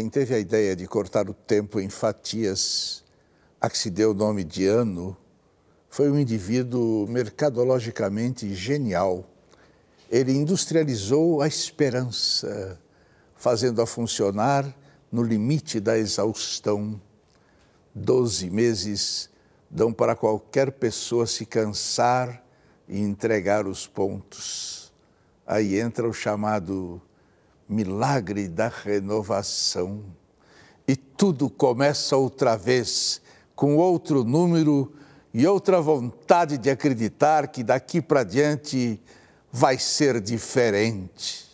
Quem teve a ideia de cortar o tempo em fatias, a que se deu o nome de ano, foi um indivíduo mercadologicamente genial. Ele industrializou a esperança, fazendo-a funcionar no limite da exaustão. Doze meses dão para qualquer pessoa se cansar e entregar os pontos. Aí entra o chamado milagre da renovação. E tudo começa outra vez, com outro número e outra vontade de acreditar que daqui para diante vai ser diferente.